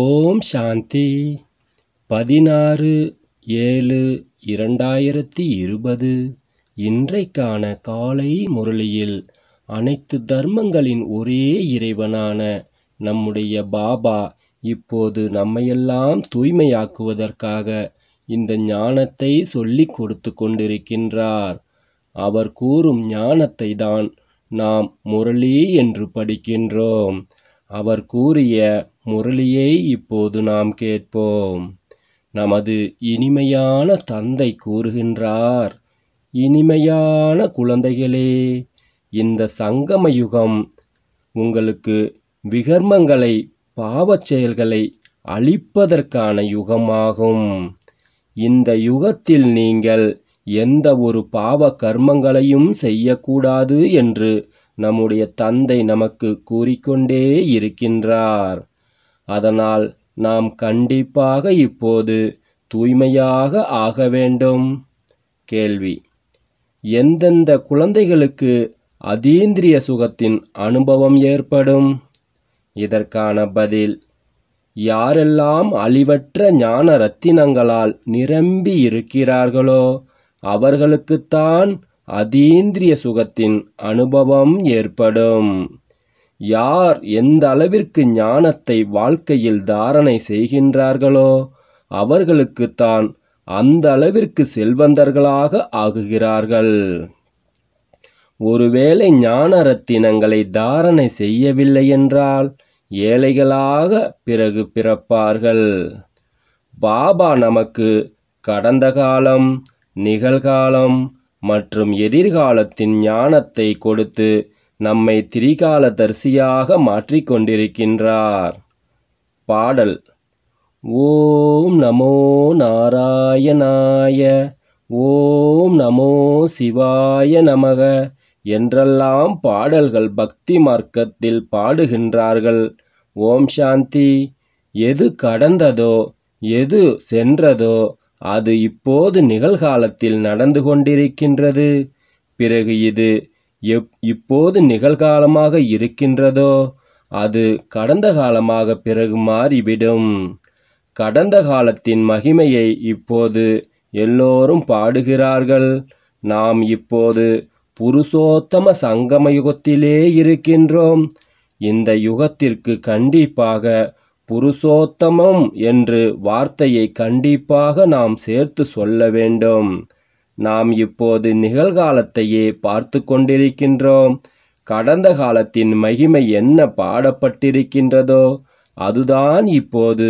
ஓம் சாந்தி பதினாறு ஏழு இரண்டாயிரத்தி இருபது இன்றைக்கான காலை முரளியில் அனைத்து தர்மங்களின் ஒரே இறைவனான நம்முடைய பாபா இப்போது நம்மையெல்லாம் தூய்மையாக்குவதற்காக இந்த ஞானத்தை சொல்லிக் கொடுத்து கொண்டிருக்கின்றார் அவர் கூறும் ஞானத்தை தான் நாம் முரளி என்று படிக்கின்றோம் அவர் கூறிய முரளியை இப்போது நாம் கேட்போம் நமது இனிமையான தந்தை கூறுகின்றார் இனிமையான குழந்தைகளே இந்த சங்கம யுகம் உங்களுக்கு விகர்மங்களை பாவச் செயல்களை அழிப்பதற்கான யுகமாகும் இந்த யுகத்தில் நீங்கள் எந்த ஒரு பாவ கர்மங்களையும் செய்யக்கூடாது என்று நம்முடைய தந்தை நமக்கு கூறிக்கொண்டே இருக்கின்றார் அதனால் நாம் கண்டிப்பாக இப்போது தூய்மையாக ஆக வேண்டும் கேள்வி எந்தெந்த குழந்தைகளுக்கு அதீந்திரிய சுகத்தின் அனுபவம் ஏற்படும் இதற்கான பதில் யாரெல்லாம் அழிவற்ற ஞான ரத்தினங்களால் நிரம்பி இருக்கிறார்களோ அவர்களுக்குத்தான் அதீந்திரிய சுகத்தின் அனுபவம் ஏற்படும் யார் எந்த அளவிற்கு ஞானத்தை வாழ்க்கையில் தாரணை செய்கின்றார்களோ அவர்களுக்கு தான் அந்த அளவிற்கு செல்வந்தர்களாக ஆகுகிறார்கள் ஒருவேளை ஞான ரத்தினங்களை தாரணை செய்யவில்லை என்றால் ஏழைகளாக பிறகு பிறப்பார்கள் பாபா நமக்கு கடந்த காலம் நிகழ்காலம் மற்றும் எதிர்காலத்தின் ஞானத்தை கொடுத்து நம்மை தரிசியாக மாற்றிக் கொண்டிருக்கின்றார் பாடல் ஓம் நமோ நாராயணாய ஓம் நமோ சிவாய நமக என்றெல்லாம் பாடல்கள் பக்தி மார்க்கத்தில் பாடுகின்றார்கள் ஓம் சாந்தி எது கடந்ததோ எது சென்றதோ அது இப்போது நிகழ்காலத்தில் நடந்து கொண்டிருக்கின்றது பிறகு இது எப் இப்போது நிகழ்காலமாக இருக்கின்றதோ அது கடந்த காலமாக பிறகு மாறிவிடும் கடந்த காலத்தின் மகிமையை இப்போது எல்லோரும் பாடுகிறார்கள் நாம் இப்போது புருஷோத்தம சங்கம யுகத்திலே இருக்கின்றோம் இந்த யுகத்திற்கு கண்டிப்பாக புருஷோத்தமம் என்று வார்த்தையை கண்டிப்பாக நாம் சேர்த்து சொல்ல வேண்டும் நாம் இப்போது நிகழ்காலத்தையே பார்த்து கொண்டிருக்கின்றோம் கடந்த காலத்தின் மகிமை என்ன பாடப்பட்டிருக்கின்றதோ அதுதான் இப்போது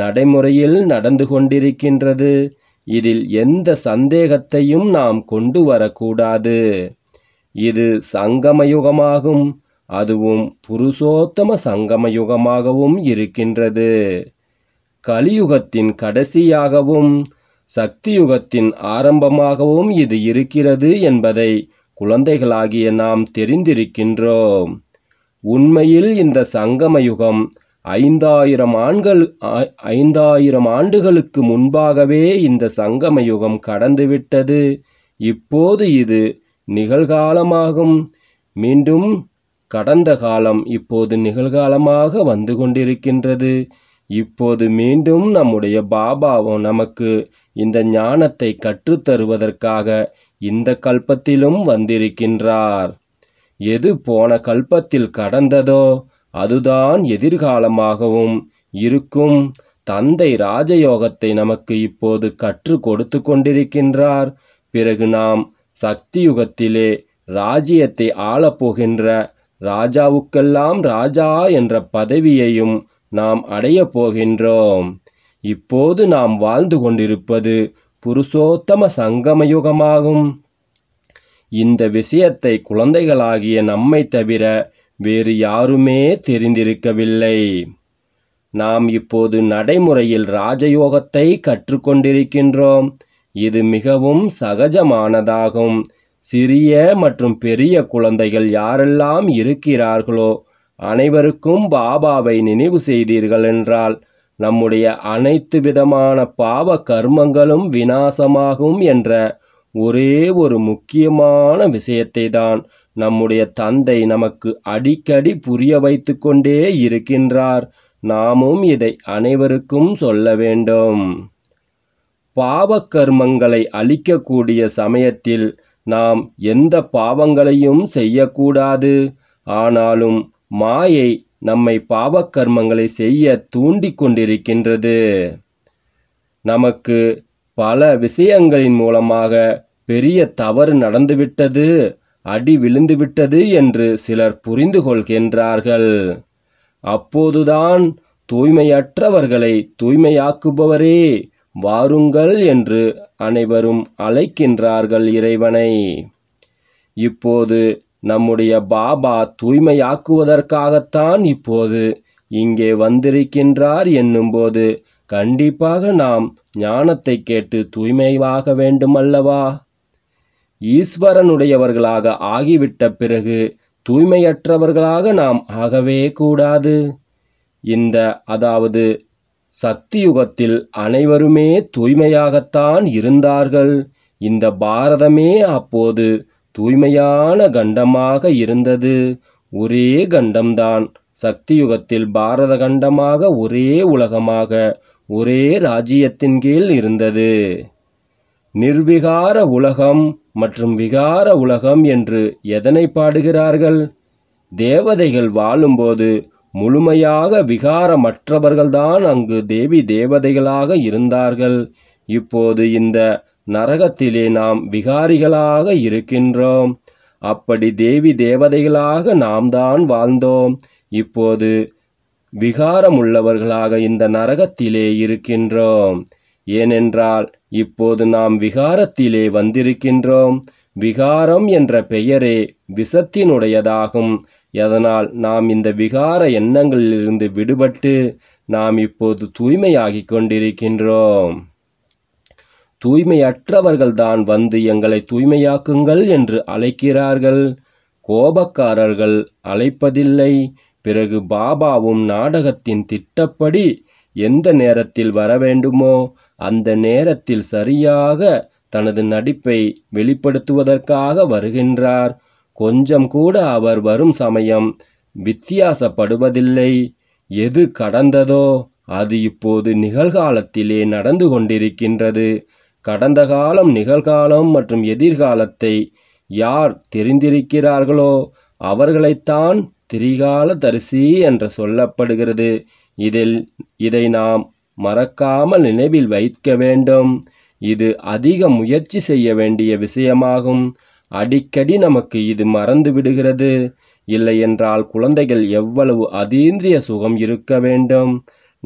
நடைமுறையில் நடந்து கொண்டிருக்கின்றது இதில் எந்த சந்தேகத்தையும் நாம் கொண்டு வரக்கூடாது இது சங்கமயுகமாகும் அதுவும் புருஷோத்தம சங்கமயுகமாகவும் இருக்கின்றது கலியுகத்தின் கடைசியாகவும் சக்தியுகத்தின் ஆரம்பமாகவும் இது இருக்கிறது என்பதை குழந்தைகளாகிய நாம் தெரிந்திருக்கின்றோம் உண்மையில் இந்த சங்கம யுகம் ஐந்தாயிரம் ஆண்கள் ஐந்தாயிரம் ஆண்டுகளுக்கு முன்பாகவே இந்த சங்கம யுகம் கடந்துவிட்டது இப்போது இது நிகழ்காலமாகும் மீண்டும் கடந்த காலம் இப்போது நிகழ்காலமாக வந்து கொண்டிருக்கின்றது இப்போது மீண்டும் நம்முடைய பாபாவும் நமக்கு இந்த ஞானத்தை கற்றுத்தருவதற்காக இந்த கல்பத்திலும் வந்திருக்கின்றார் எது போன கல்பத்தில் கடந்ததோ அதுதான் எதிர்காலமாகவும் இருக்கும் தந்தை ராஜயோகத்தை நமக்கு இப்போது கற்றுக் கொடுத்து கொண்டிருக்கின்றார் பிறகு நாம் சக்தியுகத்திலே ராஜ்யத்தை ஆளப்போகின்ற ராஜாவுக்கெல்லாம் ராஜா என்ற பதவியையும் நாம் அடையப் போகின்றோம் இப்போது நாம் வாழ்ந்து கொண்டிருப்பது புருஷோத்தம சங்கமயுகமாகும் இந்த விஷயத்தை குழந்தைகளாகிய நம்மை தவிர வேறு யாருமே தெரிந்திருக்கவில்லை நாம் இப்போது நடைமுறையில் ராஜயோகத்தை கற்றுக்கொண்டிருக்கின்றோம் இது மிகவும் சகஜமானதாகும் சிறிய மற்றும் பெரிய குழந்தைகள் யாரெல்லாம் இருக்கிறார்களோ அனைவருக்கும் பாபாவை நினைவு செய்தீர்கள் என்றால் நம்முடைய அனைத்து விதமான பாவ கர்மங்களும் வினாசமாகும் என்ற ஒரே ஒரு முக்கியமான விஷயத்தை தான் நம்முடைய தந்தை நமக்கு அடிக்கடி புரிய வைத்து கொண்டே இருக்கின்றார் நாமும் இதை அனைவருக்கும் சொல்ல வேண்டும் பாவ கர்மங்களை அழிக்கக்கூடிய சமயத்தில் நாம் எந்த பாவங்களையும் செய்யக்கூடாது ஆனாலும் மாயை நம்மை பாவக்கர்மங்களை செய்ய தூண்டி கொண்டிருக்கின்றது நமக்கு பல விஷயங்களின் மூலமாக பெரிய தவறு நடந்துவிட்டது அடி விழுந்துவிட்டது என்று சிலர் புரிந்து கொள்கின்றார்கள் அப்போதுதான் தூய்மையற்றவர்களை தூய்மையாக்குபவரே வாருங்கள் என்று அனைவரும் அழைக்கின்றார்கள் இறைவனை இப்போது நம்முடைய பாபா தூய்மையாக்குவதற்காகத்தான் இப்போது இங்கே வந்திருக்கின்றார் என்னும்போது கண்டிப்பாக நாம் ஞானத்தை கேட்டு தூய்மைவாக வேண்டுமல்லவா ஈஸ்வரனுடையவர்களாக ஆகிவிட்ட பிறகு தூய்மையற்றவர்களாக நாம் ஆகவே கூடாது இந்த அதாவது சக்தி யுகத்தில் அனைவருமே தூய்மையாகத்தான் இருந்தார்கள் இந்த பாரதமே அப்போது தூய்மையான கண்டமாக இருந்தது ஒரே கண்டம்தான் சக்தியுகத்தில் பாரத கண்டமாக ஒரே உலகமாக ஒரே ராஜ்யத்தின் கீழ் இருந்தது நிர்விகார உலகம் மற்றும் விகார உலகம் என்று எதனை பாடுகிறார்கள் தேவதைகள் வாழும்போது முழுமையாக விகாரமற்றவர்கள்தான் அங்கு தேவி தேவதைகளாக இருந்தார்கள் இப்போது இந்த நரகத்திலே நாம் விகாரிகளாக இருக்கின்றோம் அப்படி தேவி தேவதைகளாக நாம் தான் வாழ்ந்தோம் இப்போது விகாரமுள்ளவர்களாக இந்த நரகத்திலே இருக்கின்றோம் ஏனென்றால் இப்போது நாம் விகாரத்திலே வந்திருக்கின்றோம் விகாரம் என்ற பெயரே விசத்தினுடையதாகும் அதனால் நாம் இந்த விகார எண்ணங்களிலிருந்து விடுபட்டு நாம் இப்போது தூய்மையாகிக் கொண்டிருக்கின்றோம் தூய்மையற்றவர்கள்தான் வந்து எங்களை தூய்மையாக்குங்கள் என்று அழைக்கிறார்கள் கோபக்காரர்கள் அழைப்பதில்லை பிறகு பாபாவும் நாடகத்தின் திட்டப்படி எந்த நேரத்தில் வர வேண்டுமோ அந்த நேரத்தில் சரியாக தனது நடிப்பை வெளிப்படுத்துவதற்காக வருகின்றார் கொஞ்சம் கூட அவர் வரும் சமயம் வித்தியாசப்படுவதில்லை எது கடந்ததோ அது இப்போது நிகழ்காலத்திலே நடந்து கொண்டிருக்கின்றது கடந்த காலம் நிகழ்காலம் மற்றும் எதிர்காலத்தை யார் தெரிந்திருக்கிறார்களோ அவர்களைத்தான் திரிகால தரிசி என்று சொல்லப்படுகிறது இதில் இதை நாம் மறக்காமல் நினைவில் வைக்க வேண்டும் இது அதிக முயற்சி செய்ய வேண்டிய விஷயமாகும் அடிக்கடி நமக்கு இது மறந்து விடுகிறது இல்லை என்றால் குழந்தைகள் எவ்வளவு அதீந்திரிய சுகம் இருக்க வேண்டும்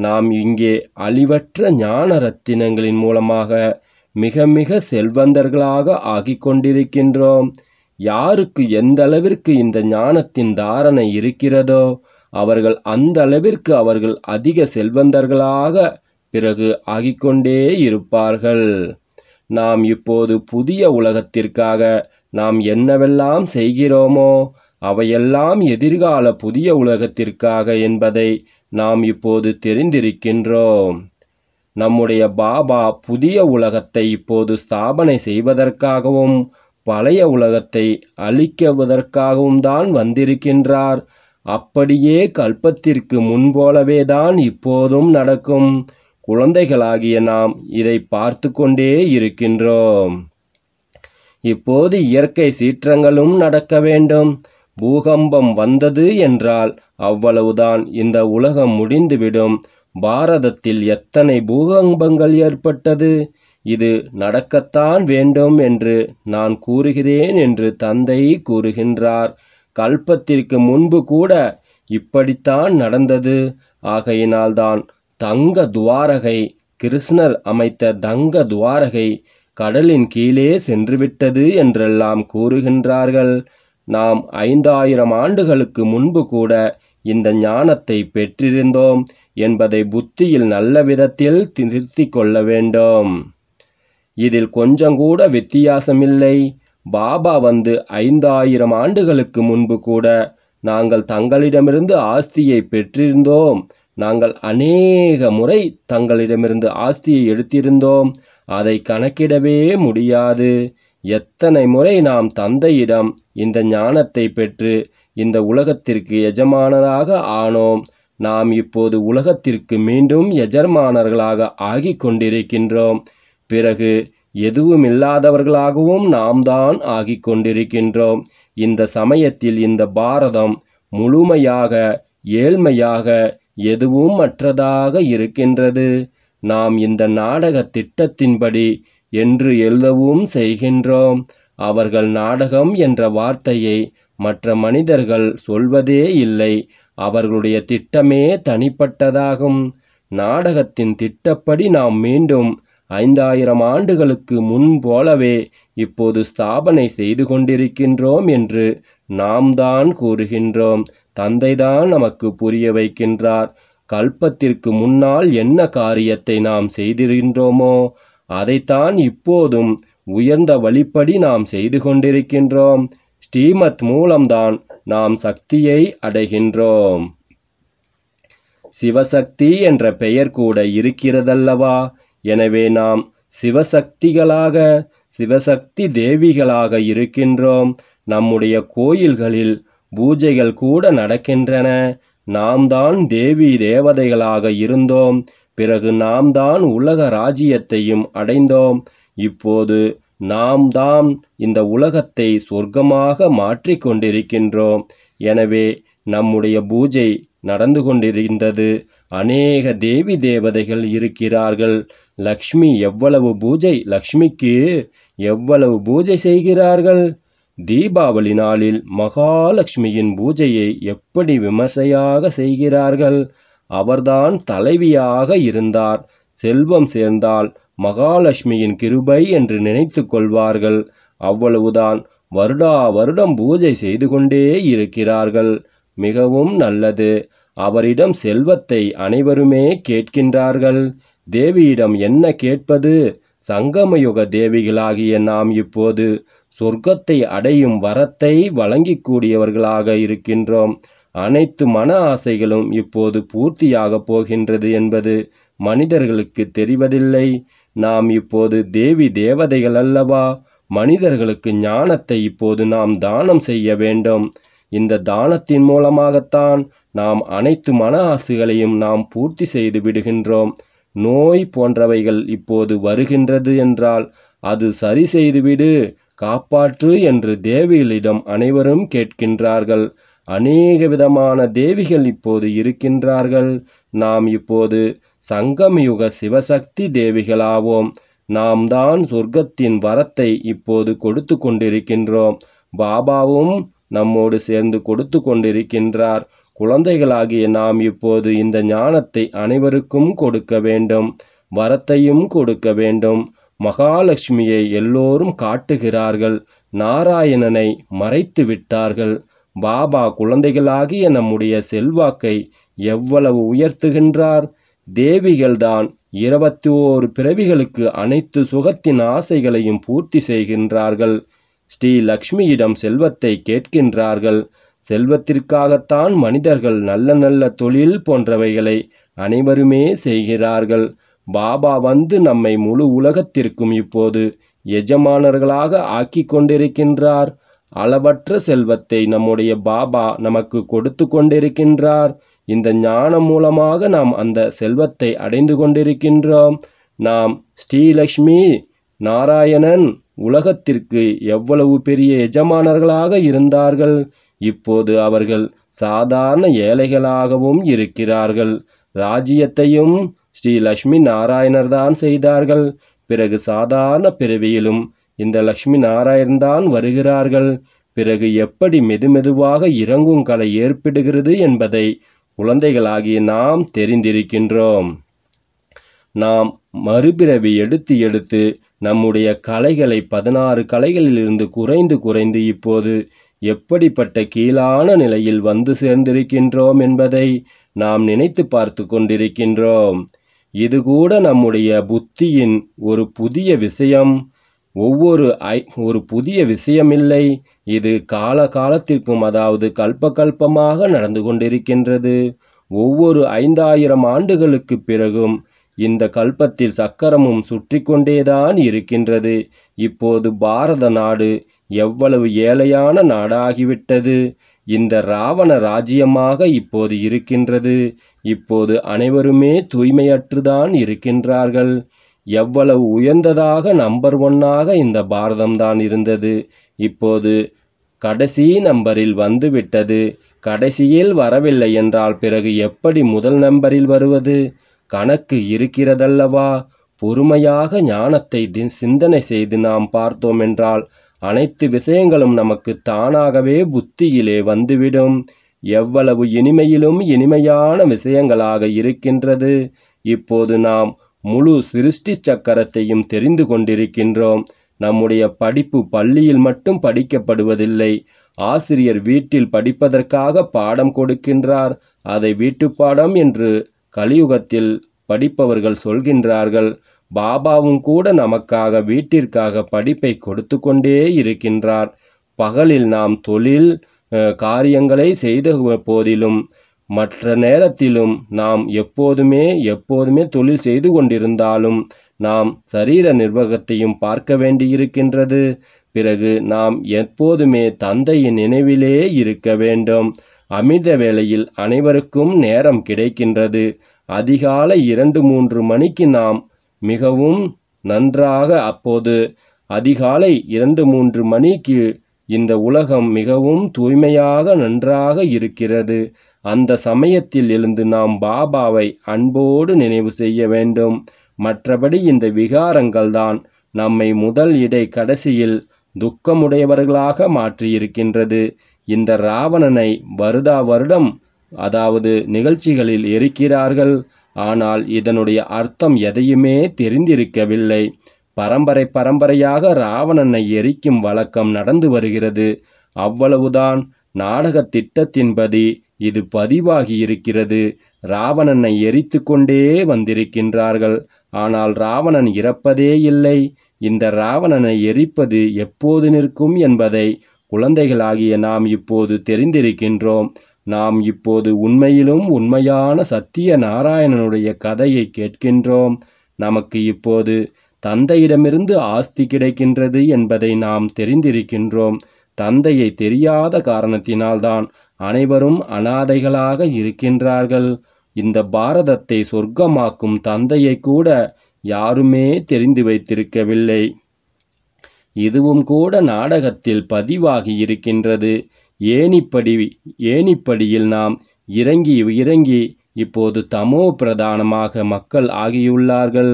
நாம் இங்கே அழிவற்ற ஞான ரத்தினங்களின் மூலமாக மிக மிக செல்வந்தர்களாக ஆகி கொண்டிருக்கின்றோம் யாருக்கு எந்த அளவிற்கு இந்த ஞானத்தின் தாரணை இருக்கிறதோ அவர்கள் அந்த அளவிற்கு அவர்கள் அதிக செல்வந்தர்களாக பிறகு ஆகிக்கொண்டே இருப்பார்கள் நாம் இப்போது புதிய உலகத்திற்காக நாம் என்னவெல்லாம் செய்கிறோமோ அவையெல்லாம் எதிர்கால புதிய உலகத்திற்காக என்பதை நாம் இப்போது தெரிந்திருக்கின்றோம் நம்முடைய பாபா புதிய உலகத்தை இப்போது ஸ்தாபனை செய்வதற்காகவும் பழைய உலகத்தை அழிக்கவதற்காகவும் தான் வந்திருக்கின்றார் அப்படியே கல்பத்திற்கு முன்போலவே தான் இப்போதும் நடக்கும் குழந்தைகளாகிய நாம் இதை பார்த்து கொண்டே இருக்கின்றோம் இப்போது இயற்கை சீற்றங்களும் நடக்க வேண்டும் பூகம்பம் வந்தது என்றால் அவ்வளவுதான் இந்த உலகம் முடிந்துவிடும் பாரதத்தில் எத்தனை பூகம்பங்கள் ஏற்பட்டது இது நடக்கத்தான் வேண்டும் என்று நான் கூறுகிறேன் என்று தந்தை கூறுகின்றார் கல்பத்திற்கு முன்பு கூட இப்படித்தான் நடந்தது ஆகையினால்தான் தங்க துவாரகை கிருஷ்ணர் அமைத்த தங்க துவாரகை கடலின் கீழே சென்றுவிட்டது என்றெல்லாம் கூறுகின்றார்கள் நாம் ஐந்தாயிரம் ஆண்டுகளுக்கு முன்பு கூட இந்த ஞானத்தை பெற்றிருந்தோம் என்பதை புத்தியில் நல்ல விதத்தில் திருத்திக் கொள்ள வேண்டும் இதில் கொஞ்சங்கூட வித்தியாசமில்லை பாபா வந்து ஐந்தாயிரம் ஆண்டுகளுக்கு முன்பு கூட நாங்கள் தங்களிடமிருந்து ஆஸ்தியை பெற்றிருந்தோம் நாங்கள் அநேக முறை தங்களிடமிருந்து ஆஸ்தியை எடுத்திருந்தோம் அதை கணக்கிடவே முடியாது எத்தனை முறை நாம் தந்தையிடம் இந்த ஞானத்தை பெற்று இந்த உலகத்திற்கு எஜமானராக ஆனோம் நாம் இப்போது உலகத்திற்கு மீண்டும் எஜர்மானர்களாக ஆகி கொண்டிருக்கின்றோம் பிறகு எதுவுமில்லாதவர்களாகவும் நாம் தான் ஆகி கொண்டிருக்கின்றோம் இந்த சமயத்தில் இந்த பாரதம் முழுமையாக ஏழ்மையாக எதுவும் மற்றதாக இருக்கின்றது நாம் இந்த நாடக திட்டத்தின்படி என்று எழுதவும் செய்கின்றோம் அவர்கள் நாடகம் என்ற வார்த்தையை மற்ற மனிதர்கள் சொல்வதே இல்லை அவர்களுடைய திட்டமே தனிப்பட்டதாகும் நாடகத்தின் திட்டப்படி நாம் மீண்டும் ஐந்தாயிரம் ஆண்டுகளுக்கு முன் போலவே இப்போது ஸ்தாபனை செய்து கொண்டிருக்கின்றோம் என்று நாம் தான் கூறுகின்றோம் தந்தைதான் நமக்கு புரிய வைக்கின்றார் கல்பத்திற்கு முன்னால் என்ன காரியத்தை நாம் செய்திருக்கின்றோமோ அதைத்தான் இப்போதும் உயர்ந்த வழிப்படி நாம் செய்து கொண்டிருக்கின்றோம் ஸ்ரீமத் மூலம்தான் நாம் சக்தியை அடைகின்றோம் சிவசக்தி என்ற பெயர் கூட இருக்கிறதல்லவா எனவே நாம் சிவசக்திகளாக சிவசக்தி தேவிகளாக இருக்கின்றோம் நம்முடைய கோயில்களில் பூஜைகள் கூட நடக்கின்றன நாம் தான் தேவி தேவதைகளாக இருந்தோம் பிறகு நாம் தான் உலக ராஜ்யத்தையும் அடைந்தோம் இப்போது நாம் தான் இந்த உலகத்தை சொர்க்கமாக கொண்டிருக்கின்றோம் எனவே நம்முடைய பூஜை நடந்து கொண்டிருந்தது அநேக தேவி தேவதைகள் இருக்கிறார்கள் லக்ஷ்மி எவ்வளவு பூஜை லக்ஷ்மிக்கு எவ்வளவு பூஜை செய்கிறார்கள் தீபாவளி நாளில் மகாலட்சுமியின் பூஜையை எப்படி விமர்சையாக செய்கிறார்கள் அவர்தான் தலைவியாக இருந்தார் செல்வம் சேர்ந்தால் மகாலட்சுமியின் கிருபை என்று நினைத்து கொள்வார்கள் அவ்வளவுதான் வருடா வருடம் பூஜை செய்து கொண்டே இருக்கிறார்கள் மிகவும் நல்லது அவரிடம் செல்வத்தை அனைவருமே கேட்கின்றார்கள் தேவியிடம் என்ன கேட்பது சங்கமயுக தேவிகளாகிய நாம் இப்போது சொர்க்கத்தை அடையும் வரத்தை வழங்கிக்கூடியவர்களாக இருக்கின்றோம் அனைத்து மன ஆசைகளும் இப்போது பூர்த்தியாகப் போகின்றது என்பது மனிதர்களுக்கு தெரிவதில்லை நாம் இப்போது தேவி தேவதைகள் அல்லவா மனிதர்களுக்கு ஞானத்தை இப்போது நாம் தானம் செய்ய வேண்டும் இந்த தானத்தின் மூலமாகத்தான் நாம் அனைத்து மன ஆசுகளையும் நாம் பூர்த்தி செய்து விடுகின்றோம் நோய் போன்றவைகள் இப்போது வருகின்றது என்றால் அது சரி செய்துவிடு காப்பாற்று என்று தேவிகளிடம் அனைவரும் கேட்கின்றார்கள் அநேக விதமான தேவிகள் இப்போது இருக்கின்றார்கள் நாம் இப்போது சங்கமயுக சிவசக்தி தேவிகளாவோம் நாம் தான் சொர்க்கத்தின் வரத்தை இப்போது கொடுத்து கொண்டிருக்கின்றோம் பாபாவும் நம்மோடு சேர்ந்து கொடுத்து கொண்டிருக்கின்றார் குழந்தைகளாகிய நாம் இப்போது இந்த ஞானத்தை அனைவருக்கும் கொடுக்க வேண்டும் வரத்தையும் கொடுக்க வேண்டும் மகாலட்சுமியை எல்லோரும் காட்டுகிறார்கள் நாராயணனை மறைத்து விட்டார்கள் பாபா குழந்தைகளாகிய நம்முடைய செல்வாக்கை எவ்வளவு உயர்த்துகின்றார் தேவிகள்தான் இருபத்தி ஓரு பிறவிகளுக்கு அனைத்து சுகத்தின் ஆசைகளையும் பூர்த்தி செய்கின்றார்கள் ஸ்ரீ லக்ஷ்மியிடம் செல்வத்தை கேட்கின்றார்கள் செல்வத்திற்காகத்தான் மனிதர்கள் நல்ல நல்ல தொழில் போன்றவைகளை அனைவருமே செய்கிறார்கள் பாபா வந்து நம்மை முழு உலகத்திற்கும் இப்போது எஜமானர்களாக ஆக்கி கொண்டிருக்கின்றார் அளவற்ற செல்வத்தை நம்முடைய பாபா நமக்கு கொடுத்து கொண்டிருக்கின்றார் இந்த ஞானம் மூலமாக நாம் அந்த செல்வத்தை அடைந்து கொண்டிருக்கின்றோம் நாம் ஸ்ரீலக்ஷ்மி நாராயணன் உலகத்திற்கு எவ்வளவு பெரிய எஜமானர்களாக இருந்தார்கள் இப்போது அவர்கள் சாதாரண ஏழைகளாகவும் இருக்கிறார்கள் ராஜ்யத்தையும் ஸ்ரீ லட்சுமி நாராயணர் தான் செய்தார்கள் பிறகு சாதாரண பிறவியிலும் இந்த லக்ஷ்மி நாராயண்தான் வருகிறார்கள் பிறகு எப்படி மெதுமெதுவாக இறங்கும் கலை ஏற்படுகிறது என்பதை குழந்தைகளாகிய நாம் தெரிந்திருக்கின்றோம் நாம் மறுபிறவி எடுத்து எடுத்து நம்முடைய கலைகளை பதினாறு கலைகளிலிருந்து குறைந்து குறைந்து இப்போது எப்படிப்பட்ட கீழான நிலையில் வந்து சேர்ந்திருக்கின்றோம் என்பதை நாம் நினைத்து பார்த்து கொண்டிருக்கின்றோம் இது கூட நம்முடைய புத்தியின் ஒரு புதிய விஷயம் ஒவ்வொரு ஐ ஒரு புதிய விஷயமில்லை இது கால காலத்திற்கும் அதாவது கல்ப கல்பமாக நடந்து கொண்டிருக்கின்றது ஒவ்வொரு ஐந்தாயிரம் ஆண்டுகளுக்கு பிறகும் இந்த கல்பத்தில் சக்கரமும் சுற்றி கொண்டேதான் இருக்கின்றது இப்போது பாரத நாடு எவ்வளவு ஏழையான நாடாகிவிட்டது இந்த ராவண ராஜ்யமாக இப்போது இருக்கின்றது இப்போது அனைவருமே தூய்மையற்றுதான் இருக்கின்றார்கள் எவ்வளவு உயர்ந்ததாக நம்பர் ஒன்னாக இந்த பாரதம்தான் இருந்தது இப்போது கடைசி நம்பரில் வந்துவிட்டது கடைசியில் வரவில்லை என்றால் பிறகு எப்படி முதல் நம்பரில் வருவது கணக்கு இருக்கிறதல்லவா பொறுமையாக ஞானத்தை சிந்தனை செய்து நாம் பார்த்தோம் என்றால் அனைத்து விஷயங்களும் நமக்கு தானாகவே புத்தியிலே வந்துவிடும் எவ்வளவு இனிமையிலும் இனிமையான விஷயங்களாக இருக்கின்றது இப்போது நாம் முழு சிருஷ்டி சக்கரத்தையும் தெரிந்து கொண்டிருக்கின்றோம் நம்முடைய படிப்பு பள்ளியில் மட்டும் படிக்கப்படுவதில்லை ஆசிரியர் வீட்டில் படிப்பதற்காக பாடம் கொடுக்கின்றார் அதை வீட்டு பாடம் என்று கலியுகத்தில் படிப்பவர்கள் சொல்கின்றார்கள் பாபாவும் கூட நமக்காக வீட்டிற்காக படிப்பை கொடுத்து கொண்டே இருக்கின்றார் பகலில் நாம் தொழில் காரியங்களை செய்த போதிலும் மற்ற நேரத்திலும் நாம் எப்போதுமே எப்போதுமே தொழில் செய்து கொண்டிருந்தாலும் நாம் சரீர நிர்வாகத்தையும் பார்க்க வேண்டியிருக்கின்றது பிறகு நாம் எப்போதுமே தந்தையின் நினைவிலே இருக்க வேண்டும் அமிர்த வேளையில் அனைவருக்கும் நேரம் கிடைக்கின்றது அதிகாலை இரண்டு மூன்று மணிக்கு நாம் மிகவும் நன்றாக அப்போது அதிகாலை இரண்டு மூன்று மணிக்கு இந்த உலகம் மிகவும் தூய்மையாக நன்றாக இருக்கிறது அந்த சமயத்தில் இருந்து நாம் பாபாவை அன்போடு நினைவு செய்ய வேண்டும் மற்றபடி இந்த விகாரங்கள் தான் நம்மை முதல் இடை கடைசியில் துக்கமுடையவர்களாக மாற்றியிருக்கின்றது இந்த ராவணனை வருடா வருடம் அதாவது நிகழ்ச்சிகளில் இருக்கிறார்கள் ஆனால் இதனுடைய அர்த்தம் எதையுமே தெரிந்திருக்கவில்லை பரம்பரை பரம்பரையாக ராவணனை எரிக்கும் வழக்கம் நடந்து வருகிறது அவ்வளவுதான் நாடக திட்டத்தின்படி இது பதிவாகி இருக்கிறது ராவணனை எரித்து கொண்டே வந்திருக்கின்றார்கள் ஆனால் ராவணன் இறப்பதே இல்லை இந்த ராவணனை எரிப்பது எப்போது நிற்கும் என்பதை குழந்தைகளாகிய நாம் இப்போது தெரிந்திருக்கின்றோம் நாம் இப்போது உண்மையிலும் உண்மையான சத்திய நாராயணனுடைய கதையை கேட்கின்றோம் நமக்கு இப்போது தந்தையிடமிருந்து ஆஸ்தி கிடைக்கின்றது என்பதை நாம் தெரிந்திருக்கின்றோம் தந்தையை தெரியாத காரணத்தினால்தான் அனைவரும் அனாதைகளாக இருக்கின்றார்கள் இந்த பாரதத்தை சொர்க்கமாக்கும் தந்தையை கூட யாருமே தெரிந்து வைத்திருக்கவில்லை இதுவும் கூட நாடகத்தில் பதிவாகி இருக்கின்றது ஏனிப்படி ஏனிப்படியில் நாம் இறங்கி இறங்கி இப்போது தமோ பிரதானமாக மக்கள் ஆகியுள்ளார்கள்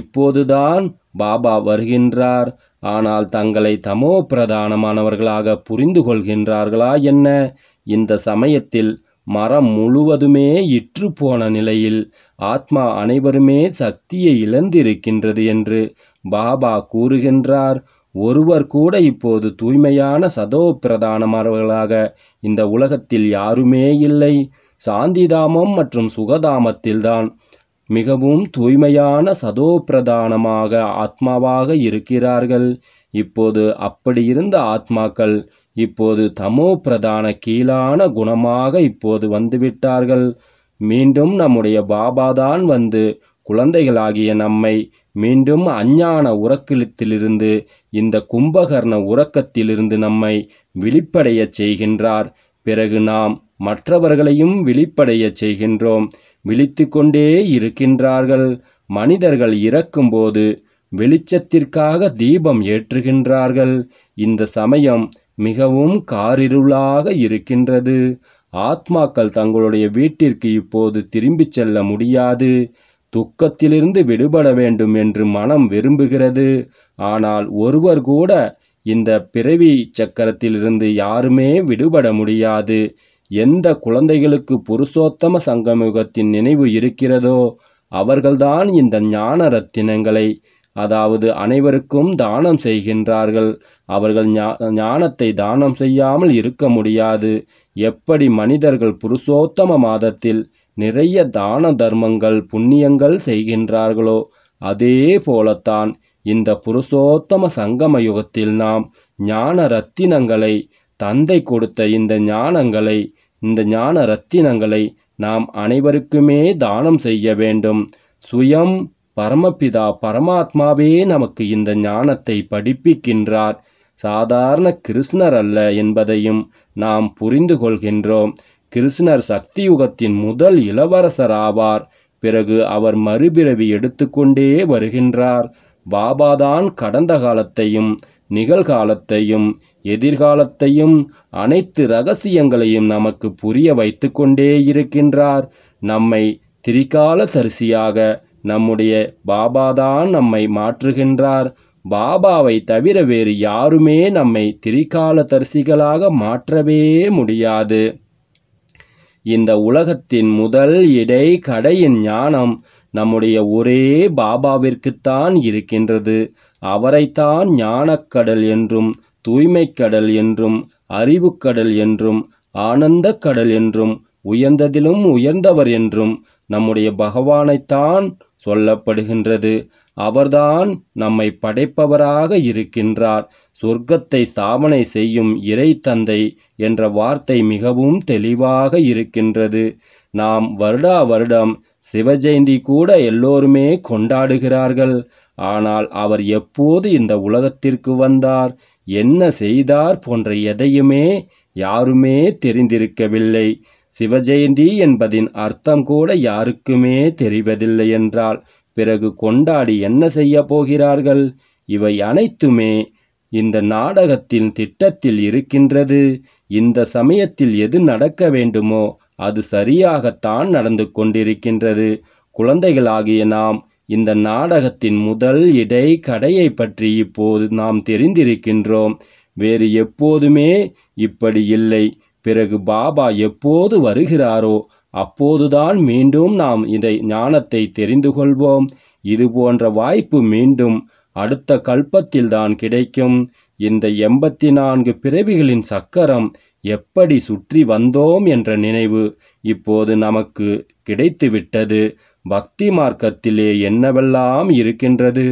இப்போதுதான் பாபா வருகின்றார் ஆனால் தங்களை தமோ பிரதானமானவர்களாக புரிந்து கொள்கின்றார்களா என்ன இந்த சமயத்தில் மரம் முழுவதுமே இற்றுப்போன நிலையில் ஆத்மா அனைவருமே சக்தியை இழந்திருக்கின்றது என்று பாபா கூறுகின்றார் ஒருவர் கூட இப்போது தூய்மையான சதோ பிரதானமானவர்களாக இந்த உலகத்தில் யாருமே இல்லை சாந்திதாமம் மற்றும் சுகதாமத்தில்தான் மிகவும் தூய்மையான சதோ பிரதானமாக ஆத்மாவாக இருக்கிறார்கள் இப்போது அப்படி இருந்த ஆத்மாக்கள் இப்போது தமோ பிரதான கீழான குணமாக இப்போது வந்துவிட்டார்கள் மீண்டும் நம்முடைய பாபாதான் வந்து குழந்தைகளாகிய நம்மை மீண்டும் அஞ்ஞான உறக்கலத்திலிருந்து இந்த கும்பகர்ண உறக்கத்திலிருந்து நம்மை விழிப்படைய செய்கின்றார் பிறகு நாம் மற்றவர்களையும் விழிப்படைய செய்கின்றோம் விழித்து கொண்டே இருக்கின்றார்கள் மனிதர்கள் இறக்கும்போது வெளிச்சத்திற்காக தீபம் ஏற்றுகின்றார்கள் இந்த சமயம் மிகவும் காரிருளாக இருக்கின்றது ஆத்மாக்கள் தங்களுடைய வீட்டிற்கு இப்போது திரும்பிச் செல்ல முடியாது துக்கத்திலிருந்து விடுபட வேண்டும் என்று மனம் விரும்புகிறது ஆனால் ஒருவர் கூட இந்த பிறவி சக்கரத்திலிருந்து யாருமே விடுபட முடியாது எந்த குழந்தைகளுக்கு புருஷோத்தம சங்கமுகத்தின் நினைவு இருக்கிறதோ அவர்கள்தான் இந்த ஞான ரத்தினங்களை அதாவது அனைவருக்கும் தானம் செய்கின்றார்கள் அவர்கள் ஞானத்தை தானம் செய்யாமல் இருக்க முடியாது எப்படி மனிதர்கள் புருஷோத்தம மாதத்தில் நிறைய தான தர்மங்கள் புண்ணியங்கள் செய்கின்றார்களோ அதே போலத்தான் இந்த புருஷோத்தம சங்கம யுகத்தில் நாம் ஞான ரத்தினங்களை தந்தை கொடுத்த இந்த ஞானங்களை இந்த ஞான ரத்தினங்களை நாம் அனைவருக்குமே தானம் செய்ய வேண்டும் சுயம் பரமபிதா பரமாத்மாவே நமக்கு இந்த ஞானத்தை படிப்பிக்கின்றார் சாதாரண கிருஷ்ணர் அல்ல என்பதையும் நாம் புரிந்து கொள்கின்றோம் கிருஷ்ணர் சக்தியுகத்தின் முதல் இளவரசர் ஆவார் பிறகு அவர் மறுபிறவி எடுத்துக்கொண்டே வருகின்றார் பாபாதான் கடந்த காலத்தையும் நிகழ்காலத்தையும் எதிர்காலத்தையும் அனைத்து ரகசியங்களையும் நமக்கு புரிய வைத்து கொண்டே இருக்கின்றார் நம்மை திரிகால தரிசியாக நம்முடைய பாபாதான் நம்மை மாற்றுகின்றார் பாபாவை தவிர வேறு யாருமே நம்மை திரிகால தரிசிகளாக மாற்றவே முடியாது இந்த உலகத்தின் முதல் இடை கடையின் ஞானம் நம்முடைய ஒரே பாபாவிற்குத்தான் இருக்கின்றது அவரைத்தான் ஞானக்கடல் என்றும் தூய்மைக்கடல் என்றும் அறிவுக்கடல் என்றும் ஆனந்தக்கடல் என்றும் உயர்ந்ததிலும் உயர்ந்தவர் என்றும் நம்முடைய பகவானைத்தான் சொல்லப்படுகின்றது அவர்தான் நம்மை படைப்பவராக இருக்கின்றார் சொர்க்கத்தை ஸ்தாபனை செய்யும் இறை தந்தை என்ற வார்த்தை மிகவும் தெளிவாக இருக்கின்றது நாம் வருடா வருடம் சிவஜெயந்தி கூட எல்லோருமே கொண்டாடுகிறார்கள் ஆனால் அவர் எப்போது இந்த உலகத்திற்கு வந்தார் என்ன செய்தார் போன்ற எதையுமே யாருமே தெரிந்திருக்கவில்லை சிவஜெயந்தி என்பதின் அர்த்தம் கூட யாருக்குமே தெரிவதில்லை என்றால் பிறகு கொண்டாடி என்ன செய்ய போகிறார்கள் இவை அனைத்துமே இந்த நாடகத்தின் திட்டத்தில் இருக்கின்றது இந்த சமயத்தில் எது நடக்க வேண்டுமோ அது சரியாகத்தான் நடந்து கொண்டிருக்கின்றது குழந்தைகளாகிய நாம் இந்த நாடகத்தின் முதல் இடை கடையை பற்றி இப்போது நாம் தெரிந்திருக்கின்றோம் வேறு எப்போதுமே இப்படி இல்லை பிறகு பாபா எப்போது வருகிறாரோ அப்போதுதான் மீண்டும் நாம் இதை ஞானத்தை தெரிந்து கொள்வோம் இது போன்ற வாய்ப்பு மீண்டும் அடுத்த கல்பத்தில்தான் கிடைக்கும் இந்த எண்பத்தி நான்கு பிறவிகளின் சக்கரம் எப்படி சுற்றி வந்தோம் என்ற நினைவு இப்போது நமக்கு கிடைத்துவிட்டது பக்தி மார்க்கத்திலே என்னவெல்லாம் இருக்கின்றது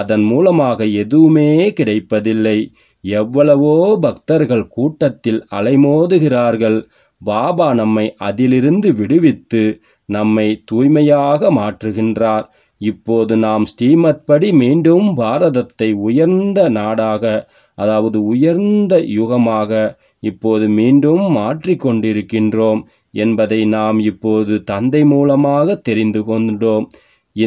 அதன் மூலமாக எதுவுமே கிடைப்பதில்லை எவ்வளவோ பக்தர்கள் கூட்டத்தில் அலைமோதுகிறார்கள் பாபா நம்மை அதிலிருந்து விடுவித்து நம்மை தூய்மையாக மாற்றுகின்றார் இப்போது நாம் ஸ்ரீமத் படி மீண்டும் பாரதத்தை உயர்ந்த நாடாக அதாவது உயர்ந்த யுகமாக இப்போது மீண்டும் மாற்றிக்கொண்டிருக்கின்றோம் என்பதை நாம் இப்போது தந்தை மூலமாக தெரிந்து கொண்டோம்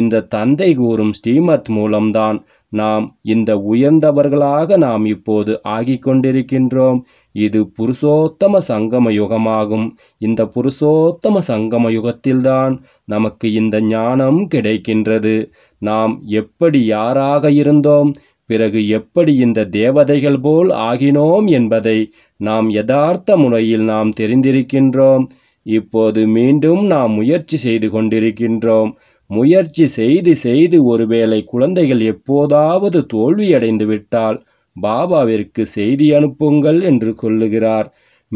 இந்த தந்தை கூறும் ஸ்ரீமத் மூலம்தான் நாம் இந்த உயர்ந்தவர்களாக நாம் இப்போது ஆகி கொண்டிருக்கின்றோம் இது புருஷோத்தம சங்கம யுகமாகும் இந்த புருஷோத்தம சங்கம யுகத்தில்தான் நமக்கு இந்த ஞானம் கிடைக்கின்றது நாம் எப்படி யாராக இருந்தோம் பிறகு எப்படி இந்த தேவதைகள் போல் ஆகினோம் என்பதை நாம் யதார்த்த முறையில் நாம் தெரிந்திருக்கின்றோம் இப்போது மீண்டும் நாம் முயற்சி செய்து கொண்டிருக்கின்றோம் முயற்சி செய்து செய்து ஒருவேளை குழந்தைகள் எப்போதாவது தோல்வியடைந்து விட்டால் பாபாவிற்கு செய்தி அனுப்புங்கள் என்று சொல்லுகிறார்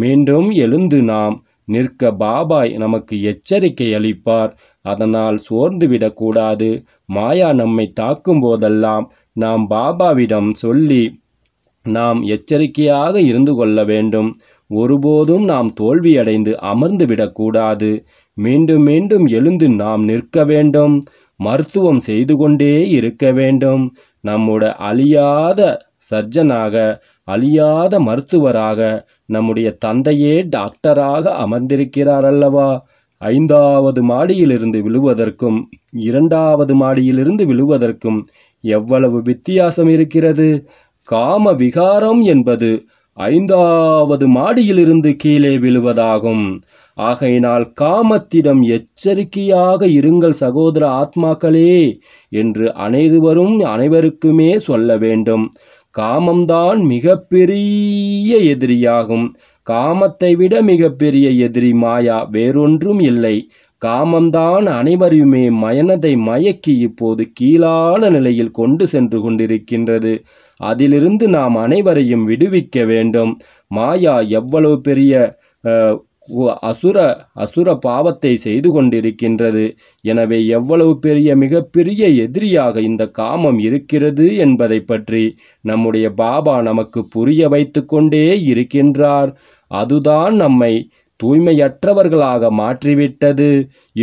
மீண்டும் எழுந்து நாம் நிற்க பாபாய் நமக்கு எச்சரிக்கை அளிப்பார் அதனால் சோர்ந்து விடக்கூடாது மாயா நம்மை தாக்கும் போதெல்லாம் நாம் பாபாவிடம் சொல்லி நாம் எச்சரிக்கையாக இருந்து கொள்ள வேண்டும் ஒருபோதும் நாம் தோல்வியடைந்து அமர்ந்து விடக்கூடாது மீண்டும் மீண்டும் எழுந்து நாம் நிற்க வேண்டும் மருத்துவம் செய்து கொண்டே இருக்க வேண்டும் நம்முடைய அழியாத சர்ஜனாக அழியாத மருத்துவராக நம்முடைய தந்தையே டாக்டராக அமர்ந்திருக்கிறார் அல்லவா ஐந்தாவது மாடியிலிருந்து விழுவதற்கும் இரண்டாவது மாடியிலிருந்து விழுவதற்கும் எவ்வளவு வித்தியாசம் இருக்கிறது காம விகாரம் என்பது ஐந்தாவது மாடியிலிருந்து கீழே விழுவதாகும் ஆகையினால் காமத்திடம் எச்சரிக்கையாக இருங்கள் சகோதர ஆத்மாக்களே என்று அனைவரும் அனைவருக்குமே சொல்ல வேண்டும் காமம்தான் மிகப்பெரிய எதிரியாகும் காமத்தை விட மிகப்பெரிய எதிரி மாயா வேறொன்றும் இல்லை காமம்தான் அனைவரையுமே மயனதை மயக்கி இப்போது கீழான நிலையில் கொண்டு சென்று கொண்டிருக்கின்றது அதிலிருந்து நாம் அனைவரையும் விடுவிக்க வேண்டும் மாயா எவ்வளவு பெரிய அசுர அசுர பாவத்தை செய்து கொண்டிருக்கின்றது எனவே எவ்வளவு பெரிய மிகப்பெரிய எதிரியாக இந்த காமம் இருக்கிறது என்பதை பற்றி நம்முடைய பாபா நமக்கு புரிய வைத்து கொண்டே இருக்கின்றார் அதுதான் நம்மை தூய்மையற்றவர்களாக மாற்றிவிட்டது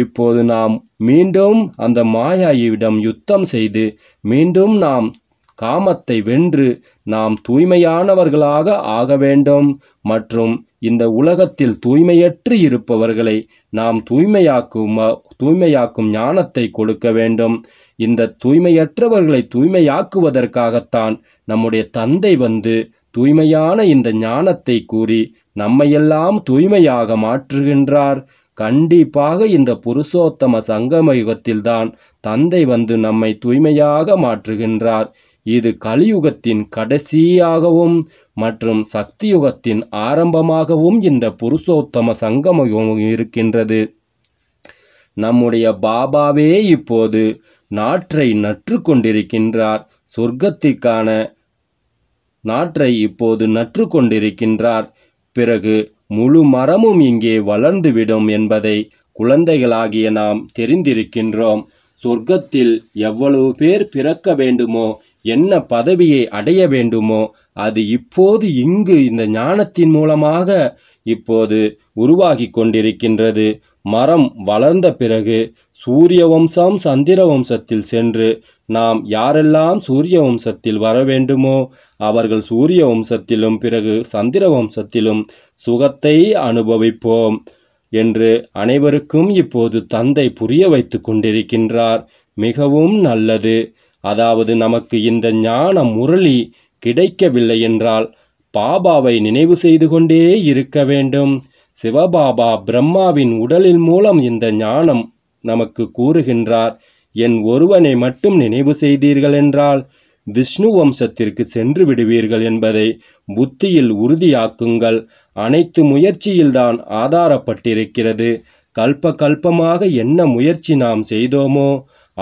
இப்போது நாம் மீண்டும் அந்த மாயாயிடம் யுத்தம் செய்து மீண்டும் நாம் காமத்தை வென்று நாம் தூய்மையானவர்களாக ஆக வேண்டும் மற்றும் இந்த உலகத்தில் தூய்மையற்று இருப்பவர்களை நாம் தூய்மையாக்கும் தூய்மையாக்கும் ஞானத்தை கொடுக்க வேண்டும் இந்த தூய்மையற்றவர்களை தூய்மையாக்குவதற்காகத்தான் நம்முடைய தந்தை வந்து தூய்மையான இந்த ஞானத்தை கூறி நம்மையெல்லாம் தூய்மையாக மாற்றுகின்றார் கண்டிப்பாக இந்த புருஷோத்தம சங்கமயுகத்தில்தான் யுகத்தில்தான் தந்தை வந்து நம்மை தூய்மையாக மாற்றுகின்றார் இது கலியுகத்தின் கடைசியாகவும் மற்றும் சக்தி யுகத்தின் ஆரம்பமாகவும் இந்த புருஷோத்தம சங்கமம் இருக்கின்றது நம்முடைய பாபாவே இப்போது நாற்றை நற்று கொண்டிருக்கின்றார் சொர்க்கத்திற்கான நாற்றை இப்போது நற்று கொண்டிருக்கின்றார் பிறகு முழு மரமும் இங்கே வளர்ந்துவிடும் என்பதை குழந்தைகளாகிய நாம் தெரிந்திருக்கின்றோம் சொர்க்கத்தில் எவ்வளவு பேர் பிறக்க வேண்டுமோ என்ன பதவியை அடைய வேண்டுமோ அது இப்போது இங்கு இந்த ஞானத்தின் மூலமாக இப்போது உருவாகி கொண்டிருக்கின்றது மரம் வளர்ந்த பிறகு சூரிய வம்சம் சந்திர வம்சத்தில் சென்று நாம் யாரெல்லாம் சூரிய வம்சத்தில் வர வேண்டுமோ அவர்கள் சூரிய வம்சத்திலும் பிறகு சந்திர வம்சத்திலும் சுகத்தை அனுபவிப்போம் என்று அனைவருக்கும் இப்போது தந்தை புரிய வைத்து கொண்டிருக்கின்றார் மிகவும் நல்லது அதாவது நமக்கு இந்த ஞான முரளி கிடைக்கவில்லை என்றால் பாபாவை நினைவு செய்து கொண்டே இருக்க வேண்டும் சிவபாபா பிரம்மாவின் உடலின் மூலம் இந்த ஞானம் நமக்கு கூறுகின்றார் என் ஒருவனை மட்டும் நினைவு செய்தீர்கள் என்றால் விஷ்ணு வம்சத்திற்கு சென்று விடுவீர்கள் என்பதை புத்தியில் உறுதியாக்குங்கள் அனைத்து முயற்சியில்தான் ஆதாரப்பட்டிருக்கிறது கல்ப கல்பமாக என்ன முயற்சி நாம் செய்தோமோ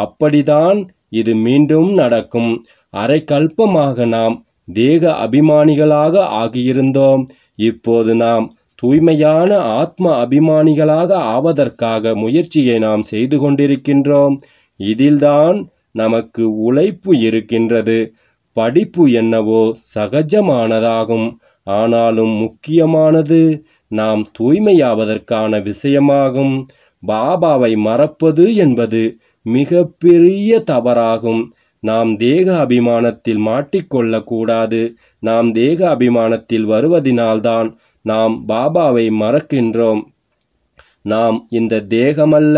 அப்படிதான் இது மீண்டும் நடக்கும் அரைக்கல்பமாக நாம் தேக அபிமானிகளாக ஆகியிருந்தோம் இப்போது நாம் தூய்மையான ஆத்ம அபிமானிகளாக ஆவதற்காக முயற்சியை நாம் செய்து கொண்டிருக்கின்றோம் இதில்தான் நமக்கு உழைப்பு இருக்கின்றது படிப்பு என்னவோ சகஜமானதாகும் ஆனாலும் முக்கியமானது நாம் தூய்மையாவதற்கான விஷயமாகும் பாபாவை மறப்பது என்பது மிக பெரிய தவறாகும் நாம் தேக அபிமானத்தில் மாட்டிக்கொள்ளக்கூடாது நாம் தேக அபிமானத்தில் வருவதினால்தான் நாம் பாபாவை மறக்கின்றோம் நாம் இந்த தேகமல்ல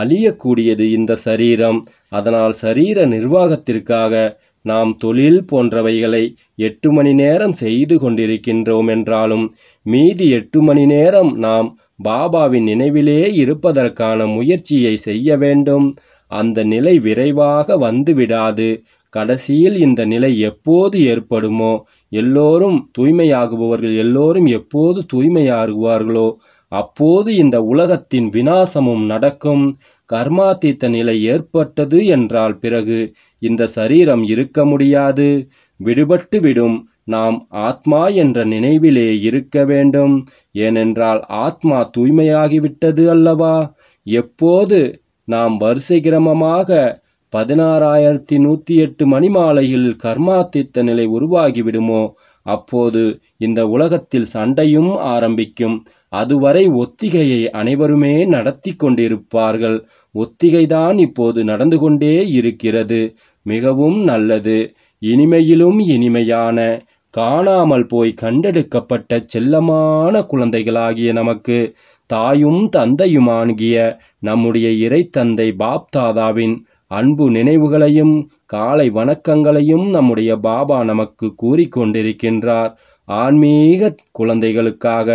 அழியக்கூடியது இந்த சரீரம் அதனால் சரீர நிர்வாகத்திற்காக நாம் தொழில் போன்றவைகளை எட்டு மணி நேரம் செய்து கொண்டிருக்கின்றோம் என்றாலும் மீதி எட்டு மணி நேரம் நாம் பாபாவின் நினைவிலே இருப்பதற்கான முயற்சியை செய்ய வேண்டும் அந்த நிலை விரைவாக வந்துவிடாது கடைசியில் இந்த நிலை எப்போது ஏற்படுமோ எல்லோரும் தூய்மையாகுபவர்கள் எல்லோரும் எப்போது தூய்மையாகுவார்களோ அப்போது இந்த உலகத்தின் வினாசமும் நடக்கும் கர்மாத்தீத்த நிலை ஏற்பட்டது என்றால் பிறகு இந்த சரீரம் இருக்க முடியாது விடுபட்டு விடும் நாம் ஆத்மா என்ற நினைவிலே இருக்க வேண்டும் ஏனென்றால் ஆத்மா தூய்மையாகிவிட்டது அல்லவா எப்போது நாம் வரிசை கிரமமாக பதினாறாயிரத்தி நூற்றி எட்டு மணி மாலையில் கர்மாத்தித்த நிலை உருவாகிவிடுமோ அப்போது இந்த உலகத்தில் சண்டையும் ஆரம்பிக்கும் அதுவரை ஒத்திகையை அனைவருமே நடத்தி கொண்டிருப்பார்கள் ஒத்திகைதான் இப்போது நடந்து கொண்டே இருக்கிறது மிகவும் நல்லது இனிமையிலும் இனிமையான காணாமல் போய் கண்டெடுக்கப்பட்ட செல்லமான குழந்தைகளாகிய நமக்கு தாயும் தந்தையுமாகிய நம்முடைய இறைத்தந்தை பாப்தாதாவின் அன்பு நினைவுகளையும் காலை வணக்கங்களையும் நம்முடைய பாபா நமக்கு கூறிக்கொண்டிருக்கின்றார் ஆன்மீக குழந்தைகளுக்காக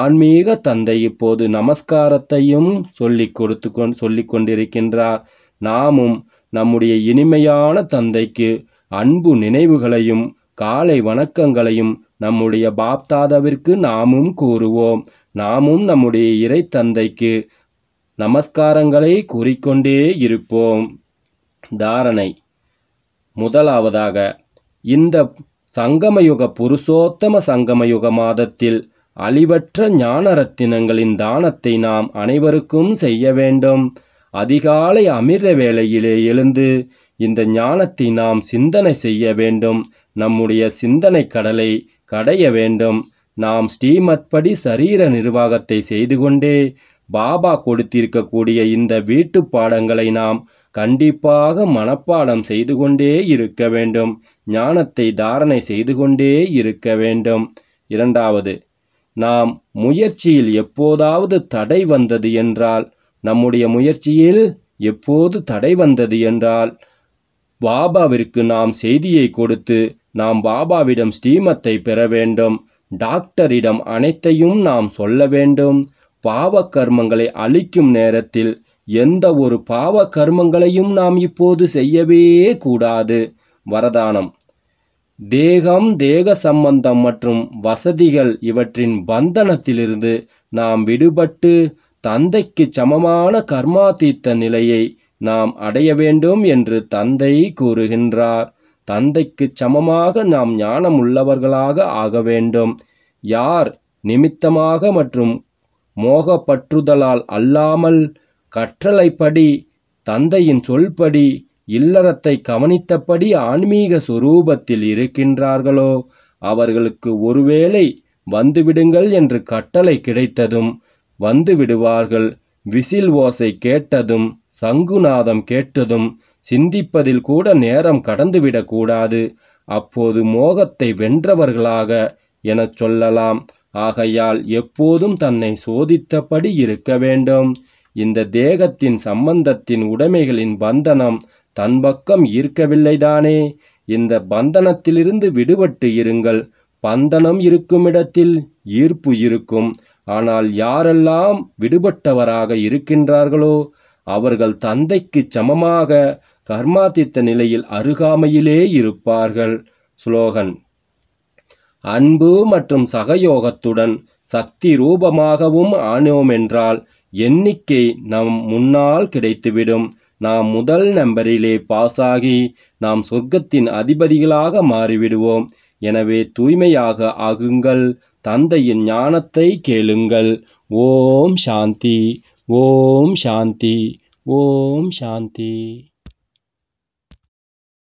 ஆன்மீக தந்தை இப்போது நமஸ்காரத்தையும் சொல்லி கொடுத்து கொ சொல்லி கொண்டிருக்கின்றார் நாமும் நம்முடைய இனிமையான தந்தைக்கு அன்பு நினைவுகளையும் காலை வணக்கங்களையும் நம்முடைய பாப்தாதாவிற்கு நாமும் கூறுவோம் நாமும் நம்முடைய இறை தந்தைக்கு நமஸ்காரங்களை கூறிக்கொண்டே இருப்போம் தாரணை முதலாவதாக இந்த சங்கமயுக புருஷோத்தம சங்கமயுக மாதத்தில் அழிவற்ற ஞான ரத்தினங்களின் தானத்தை நாம் அனைவருக்கும் செய்ய வேண்டும் அதிகாலை அமிர்த வேளையிலே எழுந்து இந்த ஞானத்தை நாம் சிந்தனை செய்ய வேண்டும் நம்முடைய சிந்தனை கடலை கடைய வேண்டும் நாம் ஸ்ரீமத்படி சரீர நிர்வாகத்தை செய்து கொண்டே பாபா கொடுத்திருக்கக்கூடிய இந்த வீட்டு பாடங்களை நாம் கண்டிப்பாக மனப்பாடம் செய்து கொண்டே இருக்க வேண்டும் ஞானத்தை தாரணை செய்து கொண்டே இருக்க வேண்டும் இரண்டாவது நாம் முயற்சியில் எப்போதாவது தடை வந்தது என்றால் நம்முடைய முயற்சியில் எப்போது தடை வந்தது என்றால் பாபாவிற்கு நாம் செய்தியை கொடுத்து நாம் பாபாவிடம் ஸ்ரீமத்தை பெற வேண்டும் டாக்டரிடம் அனைத்தையும் நாம் சொல்ல வேண்டும் பாவ கர்மங்களை அழிக்கும் நேரத்தில் எந்த ஒரு பாவ கர்மங்களையும் நாம் இப்போது செய்யவே கூடாது வரதானம் தேகம் தேக சம்பந்தம் மற்றும் வசதிகள் இவற்றின் பந்தனத்திலிருந்து நாம் விடுபட்டு தந்தைக்கு சமமான கர்மாதித்த நிலையை நாம் அடைய வேண்டும் என்று தந்தை கூறுகின்றார் தந்தைக்கு சமமாக நாம் ஞானம் உள்ளவர்களாக ஆக வேண்டும் யார் நிமித்தமாக மற்றும் மோகப்பற்றுதலால் அல்லாமல் கற்றலைப்படி தந்தையின் சொல்படி இல்லறத்தை கவனித்தபடி ஆன்மீக சுரூபத்தில் இருக்கின்றார்களோ அவர்களுக்கு ஒருவேளை வந்துவிடுங்கள் என்று கட்டளை கிடைத்ததும் வந்து விடுவார்கள் விசில் ஓசை கேட்டதும் சங்குநாதம் கேட்டதும் சிந்திப்பதில் கூட நேரம் கடந்துவிடக்கூடாது அப்போது மோகத்தை வென்றவர்களாக எனச் சொல்லலாம் ஆகையால் எப்போதும் தன்னை சோதித்தபடி இருக்க வேண்டும் இந்த தேகத்தின் சம்பந்தத்தின் உடைமைகளின் பந்தனம் தன் பக்கம் ஈர்க்கவில்லைதானே இந்த பந்தனத்திலிருந்து விடுபட்டு இருங்கள் பந்தனம் இருக்குமிடத்தில் ஈர்ப்பு இருக்கும் ஆனால் யாரெல்லாம் விடுபட்டவராக இருக்கின்றார்களோ அவர்கள் தந்தைக்கு சமமாக கர்மாதித்த நிலையில் அருகாமையிலே இருப்பார்கள் ஸ்லோகன் அன்பு மற்றும் சகயோகத்துடன் சக்தி ரூபமாகவும் ஆனோமென்றால் எண்ணிக்கை நம் முன்னால் கிடைத்துவிடும் நாம் முதல் நம்பரிலே பாஸாகி நாம் சொர்க்கத்தின் அதிபதிகளாக மாறிவிடுவோம் எனவே தூய்மையாக ஆகுங்கள் தந்தையின் ஞானத்தை கேளுங்கள் ஓம் சாந்தி ஓம் சாந்தி ஓம் சாந்தி